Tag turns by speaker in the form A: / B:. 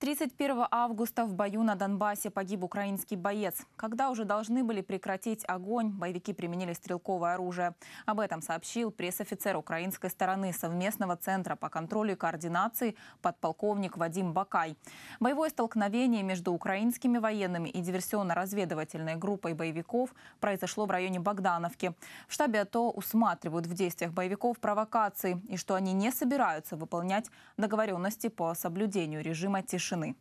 A: 31 августа в бою на Донбассе погиб украинский боец. Когда уже должны были прекратить огонь, боевики применили стрелковое оружие. Об этом сообщил пресс-офицер украинской стороны совместного центра по контролю и координации подполковник Вадим Бакай. Боевое столкновение между украинскими военными и диверсионно-разведывательной группой боевиков произошло в районе Богдановки. В штабе АТО усматривают в действиях боевиков провокации и что они не собираются выполнять договоренности по соблюдению режима тишины тишины.